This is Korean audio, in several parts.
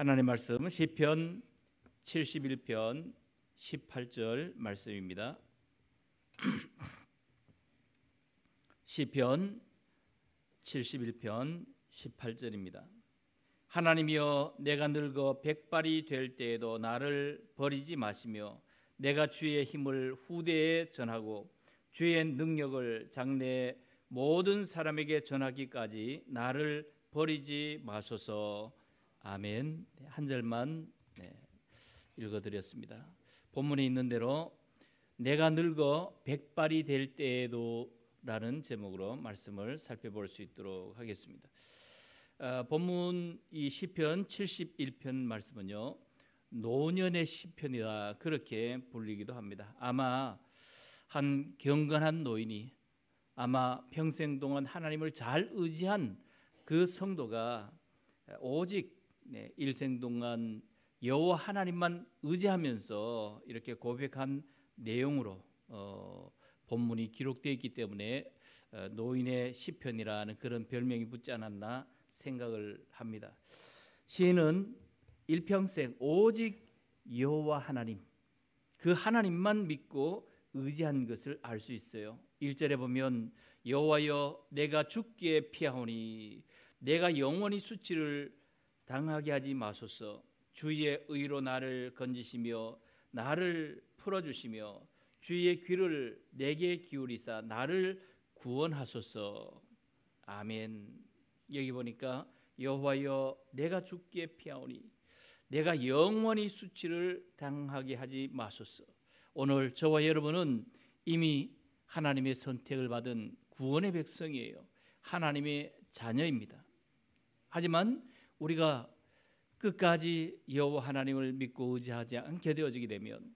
하나님 말씀 시편 71편 18절 말씀입니다. 시편 71편 18절입니다. 하나님이여 내가 늙어 백발이 될 때에도 나를 버리지 마시며 내가 주의 힘을 후대에 전하고 주의 능력을 장래 모든 사람에게 전하기까지 나를 버리지 마소서 아멘. 네, 한 절만 네, 읽어드렸습니다. 본문에 있는 대로 내가 늙어 백발이 될 때에도라는 제목으로 말씀을 살펴볼 수 있도록 하겠습니다. 아, 본문 이 시편 71편 말씀은요 노년의 시편이라 그렇게 불리기도 합니다. 아마 한 경건한 노인이 아마 평생 동안 하나님을 잘 의지한 그 성도가 오직 네, 일생 동안 여호와 하나님만 의지하면서 이렇게 고백한 내용으로 어, 본문이 기록되어 있기 때문에 어, 노인의 시편이라는 그런 별명이 붙지 않았나 생각을 합니다. 시인은 일평생 오직 여호와 하나님 그 하나님만 믿고 의지한 것을 알 수 있어요. 1절에 보면 여호와여 내가 죽기에 피하오니 내가 영원히 수치를 당하게 하지 마소서. 주의 의로 나를 건지시며 나를 풀어 주시며 주의 귀를 내게 기울이사 나를 구원하소서. 아멘. 여기 보니까 여호와여 내가 죽게 피하오니 내가 영원히 수치를 당하게 하지 마소서. 오늘 저와 여러분은 이미 하나님의 선택을 받은 구원의 백성이에요. 하나님의 자녀입니다. 하지만 우리가 끝까지 여호와 하나님을 믿고 의지하지 않게 되어지게 되면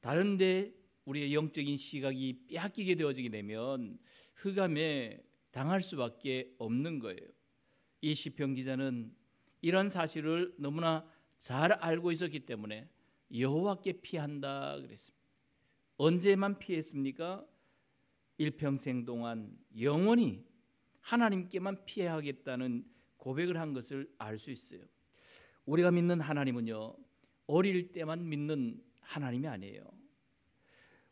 다른데 우리의 영적인 시각이 빼앗기게 되어지게 되면 흑암에 당할 수밖에 없는 거예요. 이 시편 기자는 이런 사실을 너무나 잘 알고 있었기 때문에 여호와께 피한다 그랬습니다. 언제만 피했습니까? 일평생 동안 영원히 하나님께만 피해야겠다는 고백을 한 것을 알 수 있어요. 우리가 믿는 하나님은요. 어릴 때만 믿는 하나님이 아니에요.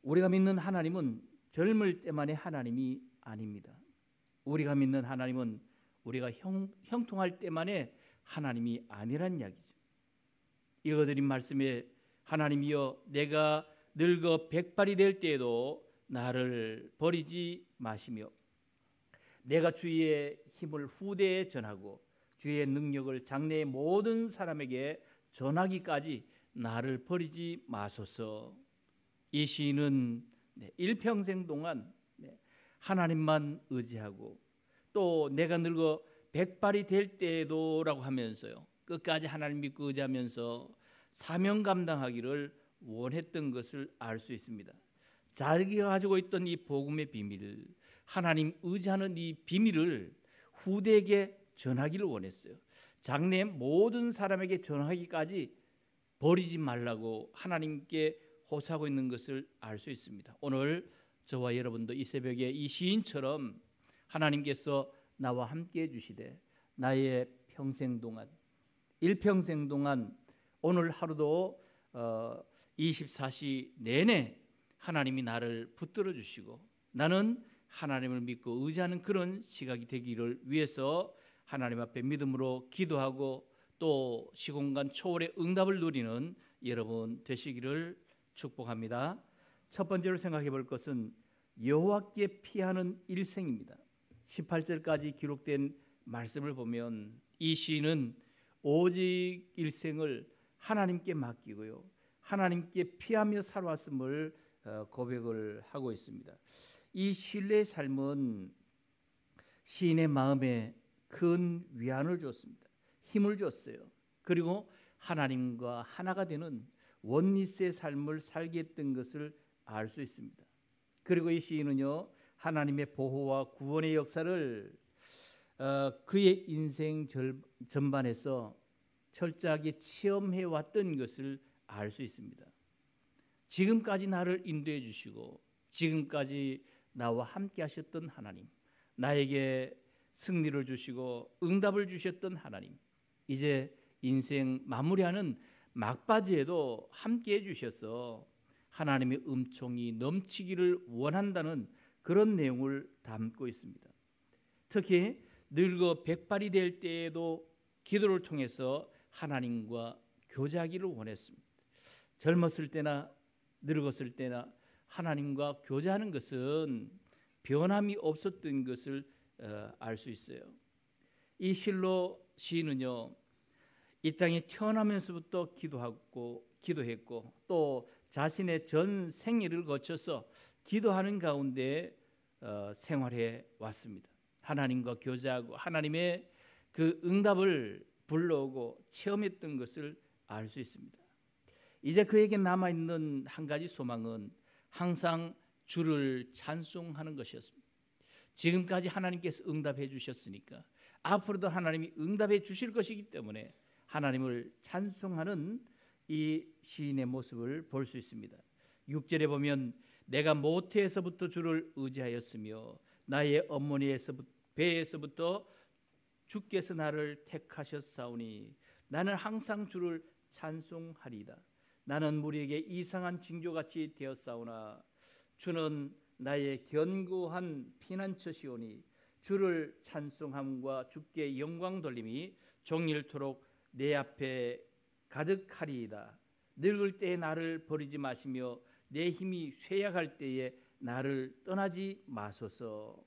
우리가 믿는 하나님은 젊을 때만의 하나님이 아닙니다. 우리가 믿는 하나님은 우리가 형, 형통할 때만의 하나님이 아니란 이야기죠. 읽어드린 말씀에 하나님이여 내가 늙어 백발이 될 때에도 나를 버리지 마시며 내가 주의 힘을 후대에 전하고 주의 능력을 장래의 모든 사람에게 전하기까지 나를 버리지 마소서. 이 시인은 네, 일평생 동안 네, 하나님만 의지하고 또 내가 늙어 백발이 될때도라고 하면서요. 끝까지 하나님 믿고 의지하면서 사명 감당하기를 원했던 것을 알 수 있습니다. 자기가 가지고 있던 이 복음의 비밀 하나님 의지하는 이 비밀을 후대에게 전하기를 원했어요. 장래 모든 사람에게 전하기까지 버리지 말라고 하나님께 호소하고 있는 것을 알 수 있습니다. 오늘 저와 여러분도 이 새벽에 이 시인처럼 하나님께서 나와 함께 해주시되 나의 평생 동안 일평생 동안 오늘 하루도 24시 어, 내내 하나님이 나를 붙들어 주시고 나는 하나님을 믿고 의지하는 그런 시각이 되기를 위해서 하나님 앞에 믿음으로 기도하고 또 시공간 초월의 응답을 누리는 여러분 되시기를 축복합니다. 첫 번째로 생각해 볼 것은 여호와께 피하는 일생입니다. 18절까지 기록된 말씀을 보면 이 시인은 오직 일생을 하나님께 맡기고요. 하나님께 피하며 살아왔음을 어, 고백을 하고 있습니다. 이 신뢰의 삶은 시인의 마음에 큰 위안을 줬습니다. 힘을 줬어요. 그리고 하나님과 하나가 되는 원리스의 삶을 살게 했던 것을 알 수 있습니다. 그리고 이 시인은요 하나님의 보호와 구원의 역사를 어, 그의 인생 절, 전반에서 철저하게 체험해 왔던 것을 알 수 있습니다. 지금까지 나를 인도해 주시고 지금까지 나와 함께 하셨던 하나님, 나에게 승리를 주시고 응답을 주셨던 하나님, 이제 인생 마무리하는 막바지에도 함께 해주셔서 하나님의 음총이 넘치기를 원한다는 그런 내용을 담고 있습니다. 특히 늙어 백발이 될 때에도 기도를 통해서 하나님과 교제하기를 원했습니다. 젊었을 때나 늙었을 때나 하나님과 교제하는 것은 변함이 없었던 것을 어, 알수 있어요. 이 실로 시인은요. 이 땅에 태어나면서부터 기도하고 기도했고 또 자신의 전 생애를 거쳐서 기도하는 가운데 어, 생활해 왔습니다. 하나님과 교제하고 하나님의 그 응답을 불러오고 체험했던 것을 알 수 있습니다. 이제 그에게 남아 있는 한 가지 소망은 항상 주를 찬송하는 것이었습니다. 지금까지 하나님께서 응답해 주셨으니까 앞으로도 하나님이 응답해 주실 것이기 때문에 하나님을 찬송하는 이 시인의 모습을 볼 수 있습니다. 6절에 보면 내가 모태에서부터 주를 의지하였으며 나의 어머니에서 배에서부터 주께서 나를 택하셨사오니 나는 항상 주를 찬송하리다. 나는 우리에게 이상한 징조같이 되었사오나 주는 나의 견고한 피난처시오니 주를 찬송함과 주께 영광 돌림이 종일토록 내 앞에 가득하리이다. 늙을 때에 나를 버리지 마시며 내 힘이 쇠약할 때에 나를 떠나지 마소서.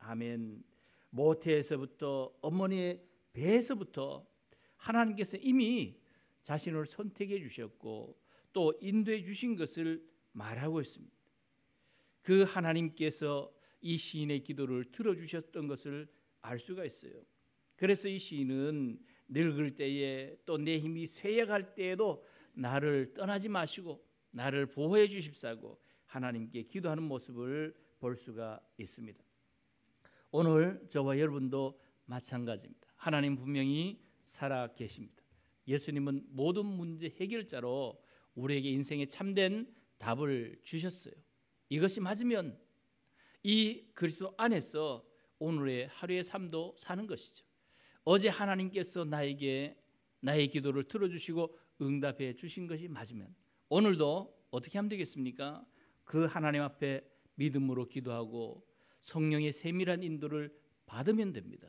아멘. 모태에서부터 어머니의 배에서부터 하나님께서 이미 자신을 선택해 주셨고 또 인도해 주신 것을 말하고 있습니다. 그 하나님께서 이 시인의 기도를 들어주셨던 것을 알 수가 있어요. 그래서 이 시인은 늙을 때에 또 내 힘이 쇠약할 때에도 나를 떠나지 마시고 나를 보호해 주십사고 하나님께 기도하는 모습을 볼 수가 있습니다. 오늘 저와 여러분도 마찬가지입니다. 하나님 분명히 살아 계십니다. 예수님은 모든 문제 해결자로 우리에게 인생의 참된 답을 주셨어요. 이것이 맞으면 이 그리스도 안에서 오늘의 하루의 삶도 사는 것이죠. 어제 하나님께서 나에게 나의 기도를 들어주시고 응답해 주신 것이 맞으면 오늘도 어떻게 하면 되겠습니까? 그 하나님 앞에 믿음으로 기도하고 성령의 세밀한 인도를 받으면 됩니다.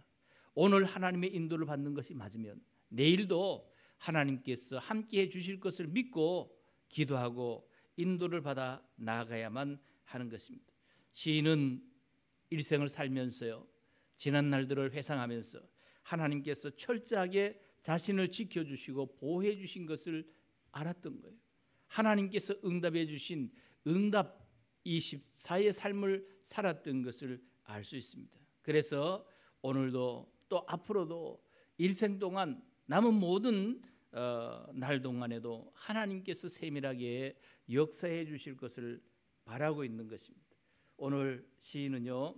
오늘 하나님의 인도를 받는 것이 맞으면 내일도 하나님께서 함께 해 주실 것을 믿고 기도하고 인도를 받아 나아가야만 하는 것입니다. 시인은 일생을 살면서요. 지난 날들을 회상하면서 하나님께서 철저하게 자신을 지켜주시고 보호해 주신 것을 알았던 거예요. 하나님께서 응답해 주신 응답 24의 삶을 살았던 것을 알 수 있습니다. 그래서 오늘도 또 앞으로도 일생 동안 남은 모든 어, 날 동안에도 하나님께서 세밀하게 역사해 주실 것을 바라고 있는 것입니다. 오늘 시인은요.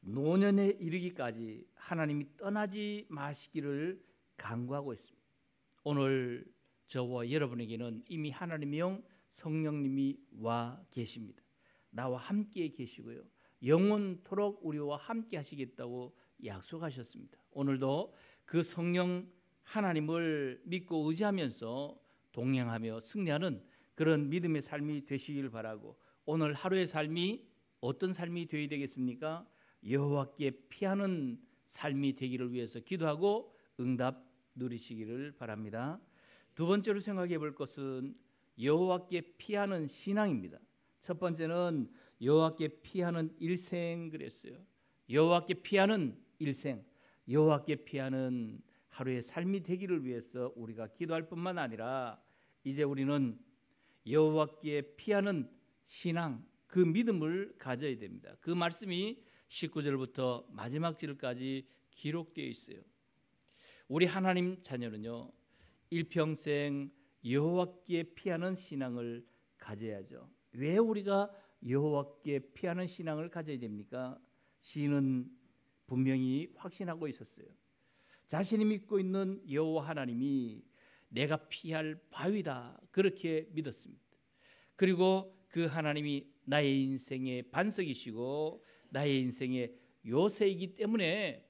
노년에 이르기까지 하나님이 떠나지 마시기를 간구하고 있습니다. 오늘 저와 여러분에게는 이미 하나님의 영 성령님이 와 계십니다. 나와 함께 계시고요. 영원토록 우리와 함께 하시겠다고 약속하셨습니다. 오늘도 그 성령 하나님을 믿고 의지하면서 동행하며 승리하는 그런 믿음의 삶이 되시길 바라고 오늘 하루의 삶이 어떤 삶이 되어야 되겠습니까? 여호와께 피하는 삶이 되기를 위해서 기도하고 응답 누리시기를 바랍니다. 두 번째로 생각해 볼 것은 여호와께 피하는 신앙입니다. 첫 번째는 여호와께 피하는 일생 그랬어요. 여호와께 피하는 일생, 여호와께 피하는 하루의 삶이 되기를 위해서 우리가 기도할 뿐만 아니라 이제 우리는 여호와께 피하는 신앙 그 믿음을 가져야 됩니다. 그 말씀이 19절부터 마지막 절까지 기록되어 있어요. 우리 하나님 자녀는요. 일평생 여호와께 피하는 신앙을 가져야죠. 왜 우리가 여호와께 피하는 신앙을 가져야 됩니까? 시인은 분명히 확신하고 있었어요. 자신이 믿고 있는 여호와 하나님이 내가 피할 바위다 그렇게 믿었습니다. 그리고 그 하나님이 나의 인생의 반석이시고 나의 인생의 요새이기 때문에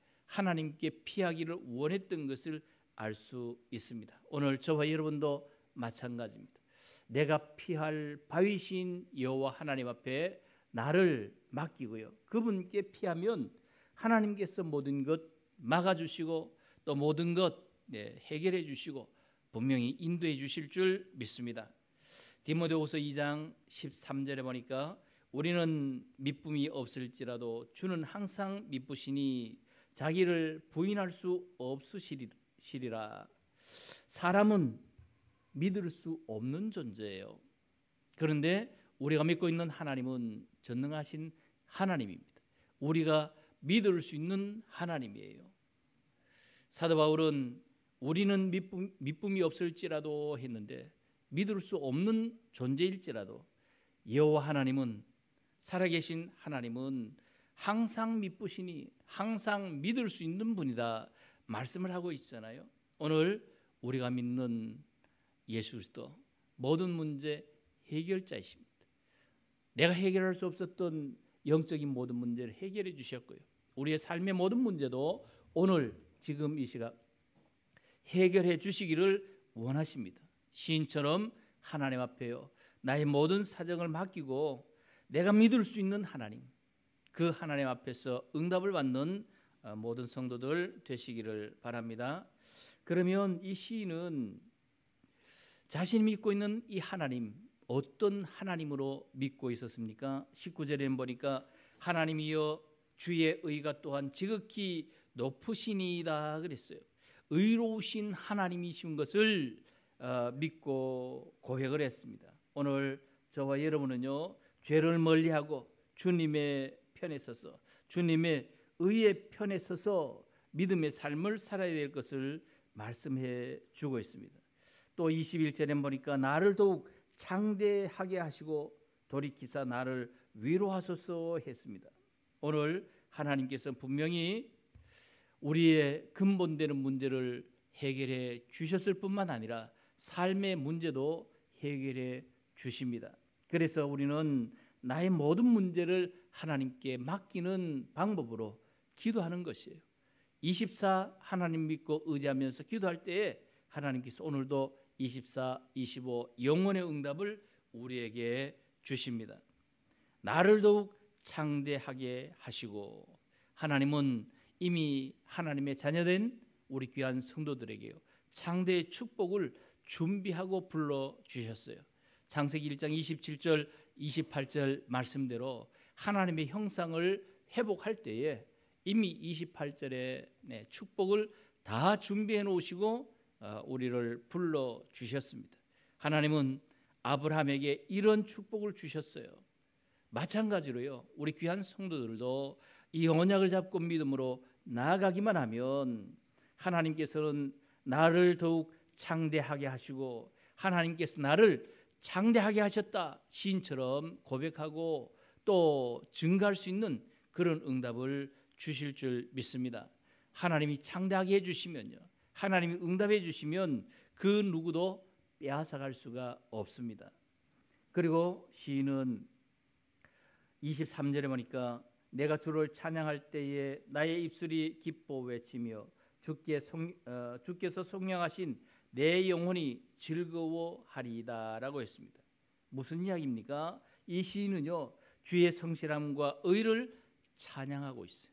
하나님께 피하기를 원했던 것을 알 수 있습니다. 오늘 저와 여러분도 마찬가지입니다. 내가 피할 바위신 여호와 하나님 앞에 나를 맡기고요. 그분께 피하면 하나님께서 모든 것 막아주시고 또 모든 것 예, 해결해 주시고 분명히 인도해 주실 줄 믿습니다. 디모데후서 2장 13절에 보니까 우리는 믿음이 없을지라도 주는 항상 믿으시니 자기를 부인할 수 없으시리라. 사람은 믿을 수 없는 존재예요. 그런데 우리가 믿고 있는 하나님은 전능하신 하나님입니다. 우리가 믿을 수 있는 하나님이에요. 사도 바울은 우리는 믿음, 믿음이 없을지라도 했는데 믿을 수 없는 존재일지라도 여호와 하나님은 살아계신 하나님은 항상 믿으시니 항상 믿을 수 있는 분이다 말씀을 하고 있잖아요. 오늘 우리가 믿는 예수 그리스도 모든 문제 해결자이십니다. 내가 해결할 수 없었던 영적인 모든 문제를 해결해 주셨고요. 우리의 삶의 모든 문제도 오늘 지금 이 시각 해결해 주시기를 원하십니다. 시처럼 하나님 앞에요. 나의 모든 사정을 맡기고 내가 믿을 수 있는 하나님, 그 하나님 앞에서 응답을 받는 어, 모든 성도들 되시기를 바랍니다. 그러면 이 시인은 자신이 믿고 있는 이 하나님, 어떤 하나님으로 믿고 있었습니까? 19절에 보니까 하나님이여 주의 의가 또한 지극히 높으시니이다 그랬어요. 의로우신 하나님이신 것을 어, 믿고 고백을 했습니다. 오늘 저와 여러분은요 죄를 멀리하고 주님의 편에 서서 주님의 의의 편에 서서 믿음의 삶을 살아야 될 것을 말씀해 주고 있습니다. 또 21절에 보니까 나를 더욱 창대하게 하시고 돌이키사 나를 위로하소서 했습니다. 오늘 하나님께서 분명히 우리의 근본되는 문제를 해결해 주셨을 뿐만 아니라 삶의 문제도 해결해 주십니다. 그래서 우리는 나의 모든 문제를 하나님께 맡기는 방법으로 기도하는 것이에요. 24 하나님 믿고 의지하면서 기도할 때에 하나님께서 오늘도 24, 25 영원의 응답을 우리에게 주십니다. 나를 더욱 창대하게 하시고 하나님은 이미 하나님의 자녀된 우리 귀한 성도들에게요. 창대의 축복을 준비하고 불러 주셨어요. 창세기 1장 27절 28절 말씀대로 하나님의 형상을 회복할 때에 이미 28절에 축복을 다 준비해 놓으시고 어, 우리를 불러 주셨습니다. 하나님은 아브라함에게 이런 축복을 주셨어요. 마찬가지로요. 우리 귀한 성도들도 이 언약을 잡고 믿음으로 나아가기만 하면 하나님께서는 나를 더욱 창대하게 하시고 하나님께서 나를 창대하게 하셨다 시인처럼 고백하고 또 증가할 수 있는 그런 응답을 주실 줄 믿습니다. 하나님이 창대하게 해주시면요. 하나님이 응답해 주시면 그 누구도 빼앗아갈 수가 없습니다. 그리고 시인은 23절에 보니까 내가 주를 찬양할 때에 나의 입술이 기뻐 외치며 주께 송, 어, 주께서 송량하신 내 영혼이 즐거워하리다라고 했습니다. 무슨 이야기입니까? 이 시인은요 주의 성실함과 의를 찬양하고 있어요.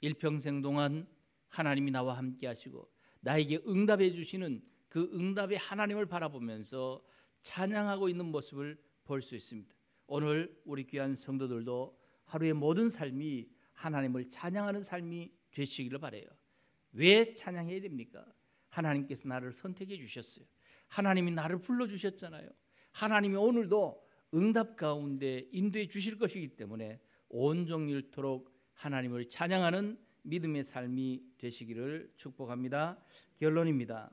일평생 동안 하나님이 나와 함께하시고 나에게 응답해 주시는 그 응답의 하나님을 바라보면서 찬양하고 있는 모습을 볼 수 있습니다. 오늘 우리 귀한 성도들도 하루의 모든 삶이 하나님을 찬양하는 삶이 되시기를 바래요. 왜 찬양해야 됩니까? 하나님께서 나를 선택해 주셨어요. 하나님이 나를 불러 주셨잖아요. 하나님이 오늘도 응답 가운데 인도해 주실 것이기 때문에 온종일토록 하나님을 찬양하는 믿음의 삶이 되시기를 축복합니다. 결론입니다.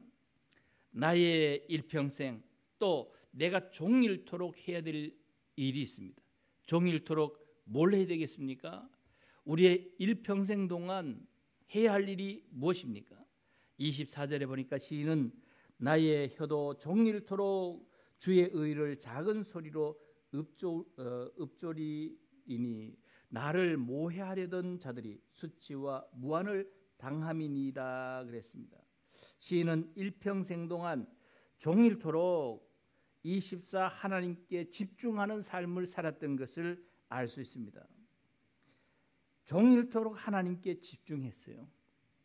나의 일평생 또 내가 종일토록 해야 될 일이 있습니다. 종일토록 뭘 해야 되겠습니까? 우리의 일평생 동안 해야 할 일이 무엇입니까? 24절에 보니까 시인은 나의 혀도 종일토록 주의 의를 작은 소리로 읍조, 어, 읍조리니 나를 모해하려던 자들이 수치와 무한을 당함이니다 그랬습니다. 시인은 일평생 동안 종일토록 24 하나님께 집중하는 삶을 살았던 것을 알수 있습니다. 종일토록 하나님께 집중했어요.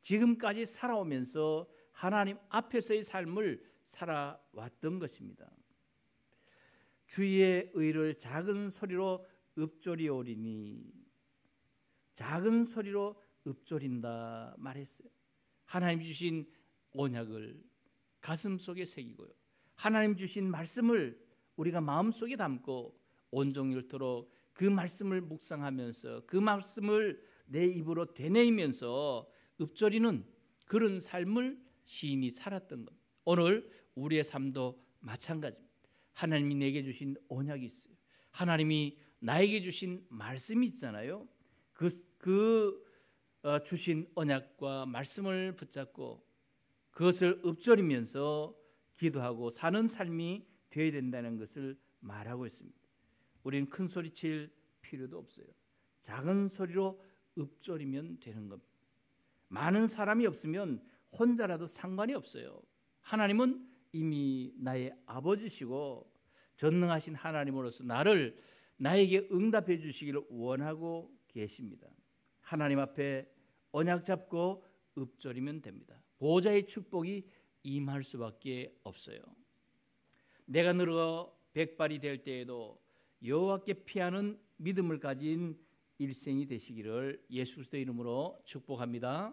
지금까지 살아오면서 하나님 앞에서의 삶을 살아왔던 것입니다. 주의 의를 작은 소리로 읊조리오리니 작은 소리로 읊조린다 말했어요. 하나님 주신 언약을 가슴 속에 새기고요. 하나님 주신 말씀을 우리가 마음 속에 담고 온종일토록 그 말씀을 묵상하면서 그 말씀을 내 입으로 되뇌이면서 읊조리는 그런 삶을 시인이 살았던 겁니다. 오늘 우리의 삶도 마찬가지입니다. 하나님이 내게 주신 언약이 있어요. 하나님이 나에게 주신 말씀이 있잖아요. 그, 그 어, 주신 언약과 말씀을 붙잡고 그것을 읊조리면서 기도하고 사는 삶이 되어야 된다는 것을 말하고 있습니다. 우리는 큰 소리 칠 필요도 없어요. 작은 소리로 읊조리면 되는 겁니다. 많은 사람이 없으면 혼자라도 상관이 없어요. 하나님은 이미 나의 아버지시고 전능하신 하나님으로서 나를 나에게 응답해 주시기를 원하고 계십니다. 하나님 앞에 언약 잡고 읊조리면 됩니다. 보호자의 축복이 임할 수밖에 없어요. 내가 늙어 백발이 될 때에도 여호와께 피하는 믿음을 가진 일생이 되시기를 예수 그리스도의 이름으로 축복합니다.